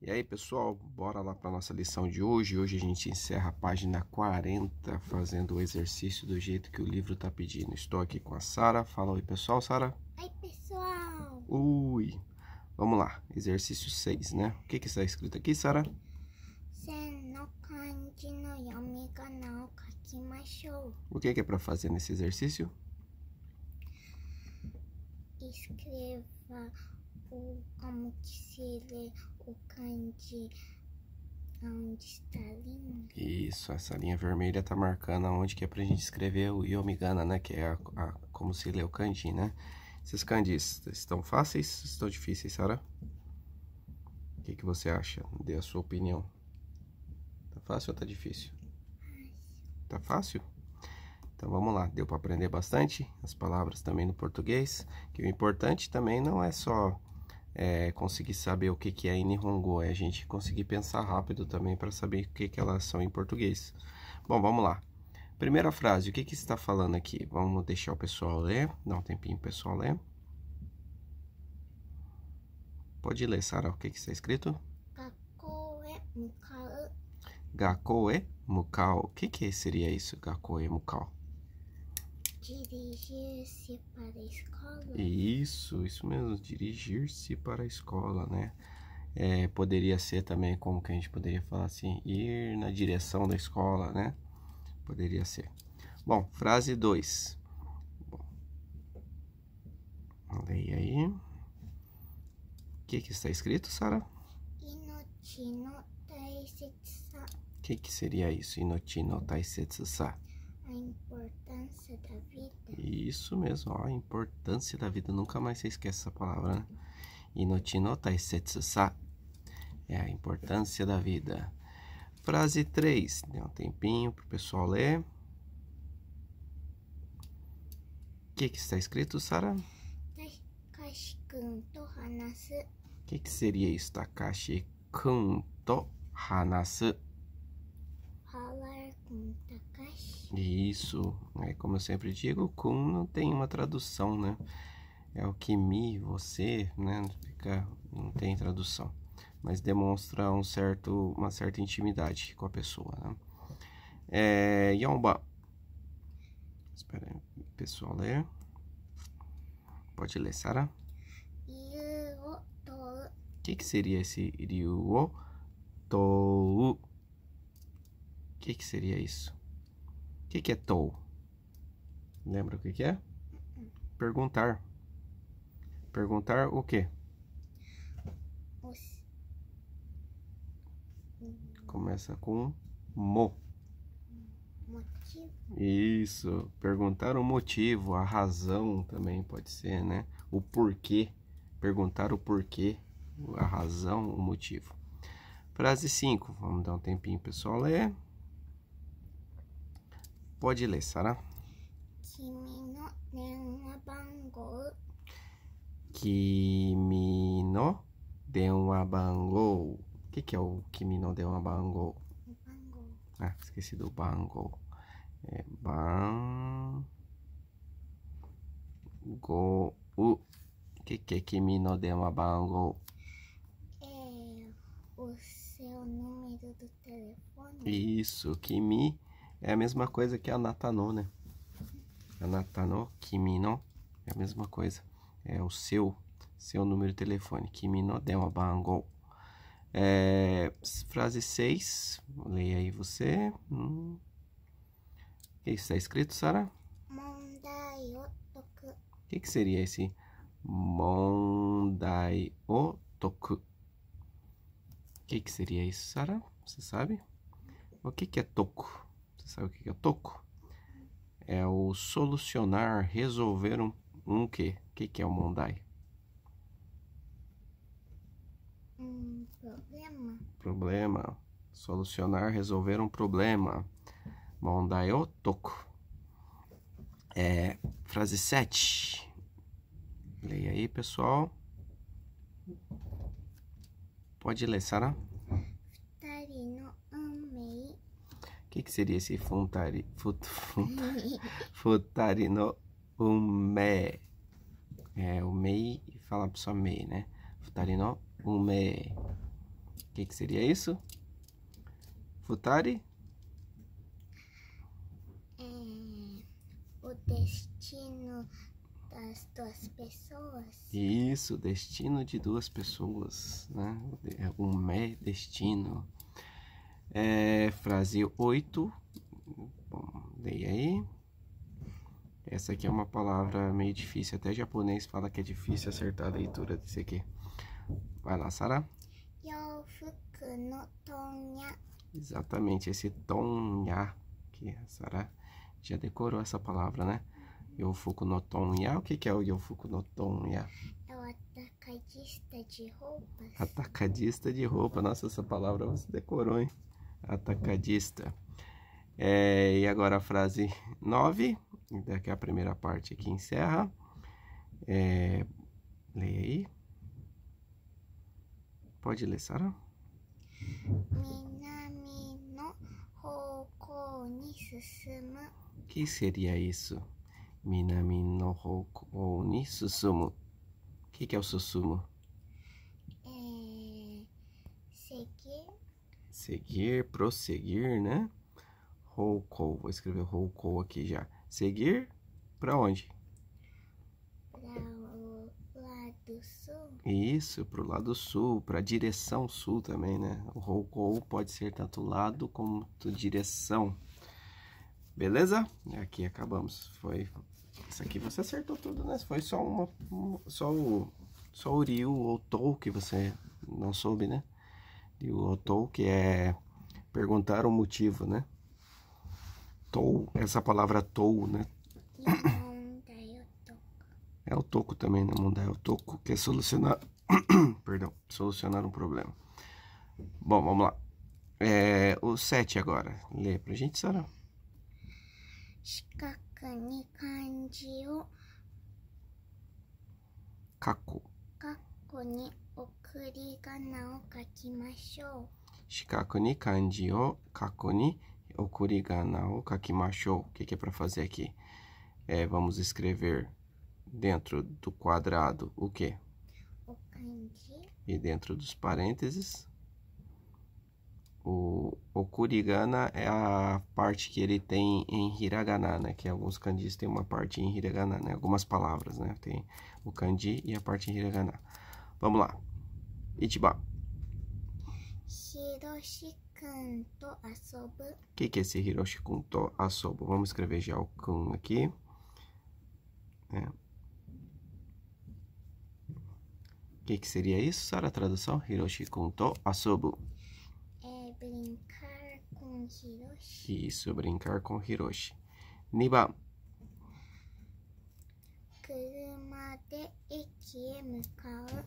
E aí pessoal, bora lá para nossa lição de hoje. Hoje a gente encerra a página 40 fazendo o exercício do jeito que o livro está pedindo. Estou aqui com a Sara. Fala oi pessoal, Sara. Oi pessoal. Ui. Vamos lá, exercício 6, né? O que que está escrito aqui, Sara? Tá o que que é para fazer nesse exercício? Escreva o como que lê o kanji onde está a linha. Isso, essa linha vermelha tá marcando onde que é pra gente escrever o Yomigana, né? Que é a, a, como se lê o kanji, né? Esses kanjis estão fáceis ou estão difíceis, Sara? O que, que você acha? Dê a sua opinião. Tá fácil ou tá difícil? Fácil. Tá fácil? Então vamos lá, deu para aprender bastante as palavras também no português, que o importante também não é só é, conseguir saber o que, que é Nihongo, é a gente conseguir pensar rápido também para saber o que, que elas são em português. Bom, vamos lá. Primeira frase, o que, que está falando aqui? Vamos deixar o pessoal ler, dá um tempinho o pessoal ler. Pode ler, Sara, o que, que está escrito? Gakoe Mukau. Gakoe Mukau. O que, que seria isso, Gakoe Mukau? Dirigir-se para a escola? Isso, isso mesmo, dirigir-se para a escola, né? É, poderia ser também como que a gente poderia falar assim, ir na direção da escola, né? Poderia ser. Bom, frase 2. Leia aí. O que, que está escrito, Sara? Inotino Taisetsusa. O que, que seria isso? Inotino Taisetsusa. A importância da vida. Isso mesmo, ó, a importância da vida. Nunca mais você esquece essa palavra, né? Inotino taisetsu tá sa. É a importância da vida. Frase 3. Dê um tempinho pro pessoal ler. O que, que está escrito, Sara? Tá o que, que seria isso? Takashikunto tá hanasu. Falar com isso, é como eu sempre digo, Kun não tem uma tradução, né? É o que mi, você, né? Fica, não tem tradução, mas demonstra um certo, uma certa intimidade com a pessoa, né? É, Yomba. Espera aí, pessoal ler. Pode ler, Sara. O que, que seria esse Ryu O que, que seria isso? O que, que é tow? Lembra o que, que é? Perguntar. Perguntar o quê? Começa com mo. Motivo. Isso. Perguntar o motivo, a razão também pode ser, né? O porquê. Perguntar o porquê, a razão, o motivo. Frase 5. Vamos dar um tempinho pessoal ler. Pode ler, Sara. Kimi no denwa bangou. Kimi no denwa bangou. O que, que é o Kimi no denwa bangou? Bangou. Ah, esqueci do bangou. É ban... Go... O que, que é Kimi no denwa bangou? É o seu número do telefone. Isso, Kimi é a mesma coisa que a Natano, né? A Natano Kimino é a mesma coisa. É o seu, seu número de telefone. Kimino Dema Bangol. É, frase 6. Leia aí você. Hum. O que está escrito, Sara? Mondai o toku. O que, que seria esse Mondai o toku? O que, que seria isso, Sara? Você sabe? O que, que é toku? sabe o que é toco? É o solucionar, resolver um, um quê? O que, que é o Mondai? Um problema. Problema. Solucionar, resolver um problema. Mondai é o toco. É, frase 7. Leia aí, pessoal. Pode ler, Sara. que, que seria esse funtari, fut, funtari, futarino ume? É, o mei, fala só mei, né? Futarino ume. O que, que seria isso? Futari? É, o destino das duas pessoas. Isso, destino de duas pessoas, né? O é, destino. É, frase 8. Bom, dei aí. Essa aqui é uma palavra meio difícil. Até japonês fala que é difícil acertar a leitura desse aqui. Vai lá, Sara. Exatamente, esse tonya que a Sara já decorou essa palavra, né? Yofuku no tonya. O que, que é o yofuku no tonya? É o atacadista de roupas. Atacadista de roupa. Nossa, essa palavra você decorou, hein? atacadista. É, e agora a frase 9, daqui a primeira parte aqui encerra. É, leia aí. Pode ler, Sara? Minami no Que seria isso? Minami no hokou ni susumu. O que, que é o susumu? É... Seguir Seguir, prosseguir, né? Roll call. Vou escrever roll call aqui já. Seguir para onde? Para o lado sul. Isso, para o lado sul, para a direção sul também, né? O roll call pode ser tanto lado quanto direção. Beleza? Aqui acabamos. Foi isso aqui você acertou tudo, né? Foi só uma, uma só o só o Rio ou Tou que você não soube, né? E o tou que é perguntar o motivo, né? Tou, essa palavra tou, né? É o toco também, né? Mundai é o toco, que é solucionar, perdão, solucionar um problema. Bom, vamos lá. É, o 7 agora. Lê pra gente, Sara. Shikakani kanji o. Kaku. Kaku ni 栗仮名を書きましょう。四角に漢字を、角に o kurigana ou kakimashou. O que, que é para fazer aqui? É, vamos escrever dentro do quadrado o quê? O kanji. E dentro dos parênteses, o, o kurigana é a parte que ele tem em hiragana, né? Que alguns kanjis têm uma parte em hiragana, né? Algumas palavras, né? Tem o kanji e a parte em hiragana. Vamos lá. 1番お que, que é esse Hiroshi Kun to asobo? Vamos escrever já o Kun aqui. É. O que, que seria isso, Sara? Tradução? Hiroshi to asobu. É brincar com Hiroshi. Isso, brincar com Hiroshi. Niba. Kuruma de eki mukau.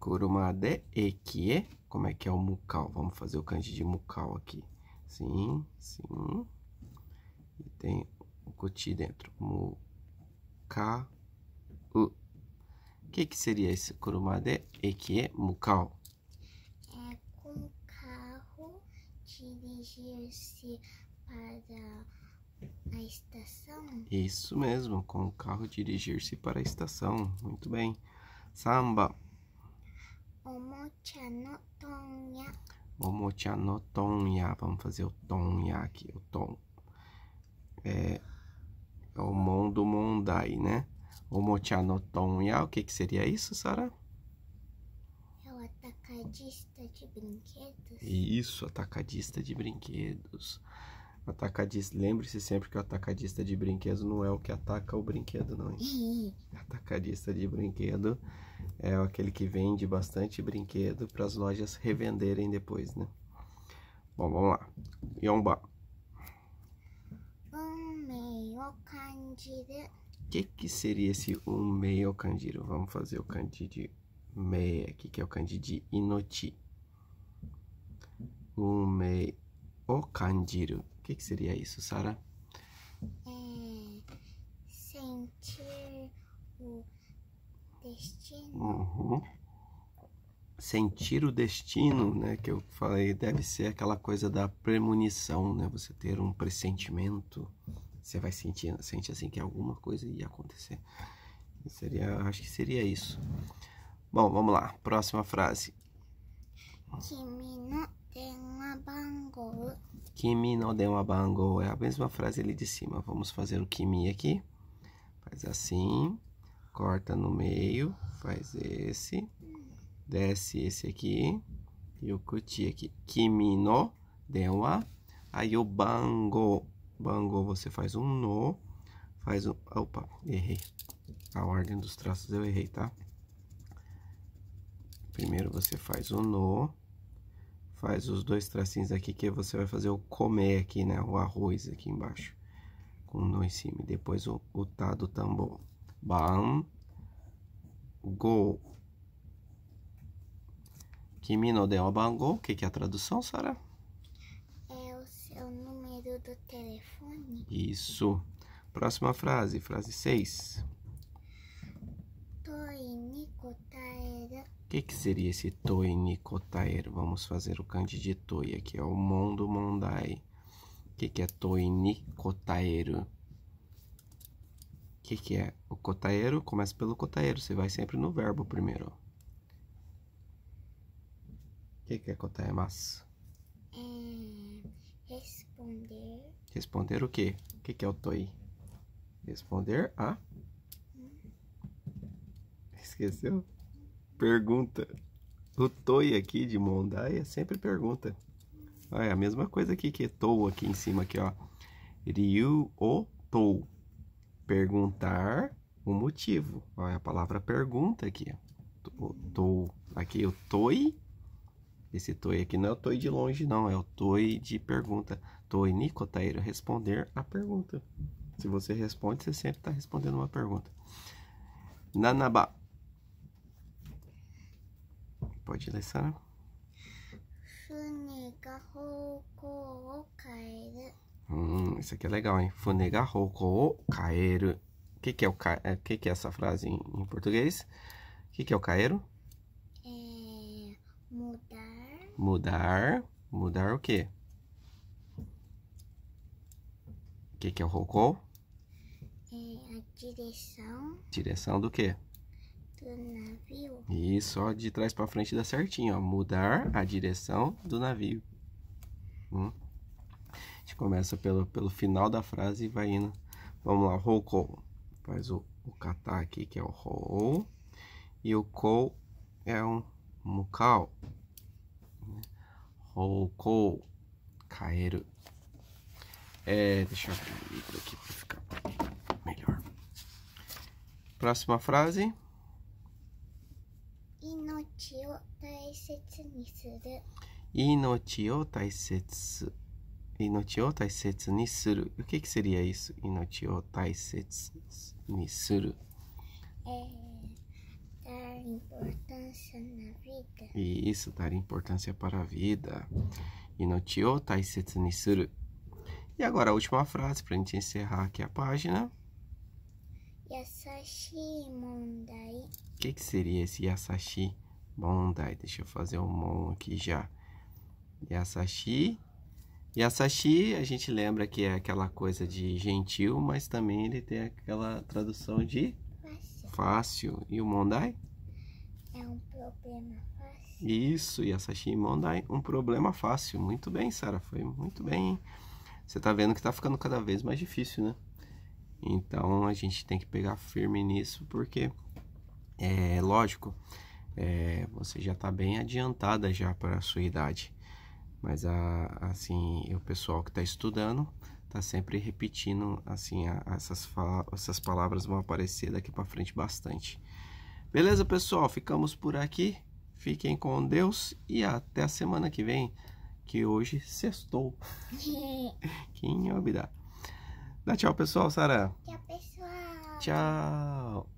Kurumade ekie. Como é que é o mukau? Vamos fazer o kanji de mukau aqui. Sim, sim. E tem o kuti dentro. Mukau. O que, que seria esse kurumade ekie mukau? É com carro dirigir-se para a estação? Isso mesmo, com o carro dirigir-se para a estação. Muito bem. Samba. Omocha no tonya. Vamos fazer o tonya aqui, o tom. É, é o mon do mondai, né? Omocha no tonya. O que, que seria isso, Sara? É o atacadista de brinquedos. Isso, atacadista de brinquedos. Atacadista. Lembre-se sempre que o atacadista de brinquedo não é o que ataca o brinquedo, não. Hein? Atacadista de brinquedo é aquele que vende bastante brinquedo para as lojas revenderem depois, né? Bom, vamos lá. Yomba. O que, que seria esse um meio candiro Vamos fazer o kanji de mei aqui, que é o kanji de inoti. Umei o kanjiro que, que seria isso, Sara? É, sentir o destino. Uhum. Sentir o destino, né? Que eu falei, deve ser aquela coisa da premonição, né? Você ter um pressentimento. Você vai sentir, sente assim que alguma coisa ia acontecer. Seria, acho que seria isso. Bom, vamos lá. Próxima frase. Kimi Kimi no a bango. É a mesma frase ali de cima. Vamos fazer o Kimi aqui. Faz assim. Corta no meio. Faz esse. Desce esse aqui. E o kuti aqui. Kimi no denwa. Aí o bango. Bango você faz um no. Faz um... Opa, errei. A ordem dos traços eu errei, tá? Primeiro você faz o no faz os dois tracinhos aqui que você vai fazer o comer aqui, né? O arroz aqui embaixo, com um em cima, e depois o, o tá do tambor. Bam, go. Kimi no deu bango, o que, que é a tradução, Sara? É o seu número do telefone. Isso. Próxima frase, frase 6. Tô indo o que, que seria esse toi nicotaer? Vamos fazer o kanji de toi aqui, ó, o mondo mondai. O que, que é toi nicotaero? O que, que é? O cotaero começa pelo cotaero, você vai sempre no verbo primeiro. O que, que é cotaemasu? É, responder. Responder o quê? O que, que é o toi? Responder a? Hum. Esqueceu? pergunta. O Toi aqui de Mondaia sempre pergunta. é a mesma coisa aqui que é Tou aqui em cima aqui, ó. Ryu o Tou. Perguntar o motivo. Olha a palavra pergunta aqui. Tou. Aqui o Toi. Esse Toi aqui não é o Toi de longe, não. É o Toi de pergunta. Toi Nikotaira tá Responder a pergunta. Se você responde, você sempre está respondendo uma pergunta. Nanabá. Pode ler, Sara? Funega hoko o kaeru. Hum, isso aqui é legal, hein? Funega hoko o kaeru. O que, que, é o ca... É, que, que é essa frase em, em português? O que, que é o caero? É... Mudar. Mudar. Mudar o quê? O que, que é o roco? É a direção. Direção do quê? do navio. Isso, ó, de trás para frente dá certinho, ó. Mudar a direção do navio. Hum. A gente começa pelo, pelo final da frase e vai indo. Vamos lá, roll call. Faz o, o catar aqui, que é o roll. E o call é um mucal. Né? Roll call. Caeru. É, deixa eu abrir aqui para ficar melhor. Próxima frase. 命を大切にする命を大切命を大切にする o que que seria isso 命を大切にする é... dar importância na vida. Isso, dar importância para a vida. Inotio taisetsu ni suru. E agora a última frase para a gente encerrar aqui a página. Yasashi Mondai. O que, que seria esse Yasashi Mondai? Deixa eu fazer um mon aqui já. Yasashi. Yasashi, a gente lembra que é aquela coisa de gentil, mas também ele tem aquela tradução de fácil. fácil. E o Mondai? É um problema fácil. Isso, Yasashi Mondai, um problema fácil. Muito bem, Sara, foi muito bem. Hein? Você tá vendo que tá ficando cada vez mais difícil, né? Então a gente tem que pegar firme nisso, porque é lógico, é, você já está bem adiantada já para a sua idade. Mas a, assim, o pessoal que está estudando está sempre repetindo assim a, a essas, essas palavras vão aparecer daqui para frente bastante. Beleza, pessoal? Ficamos por aqui. Fiquem com Deus e até a semana que vem, que hoje sextou. Quem obedece? Dá tchau, pessoal, Sara. Tchau, pessoal. Tchau.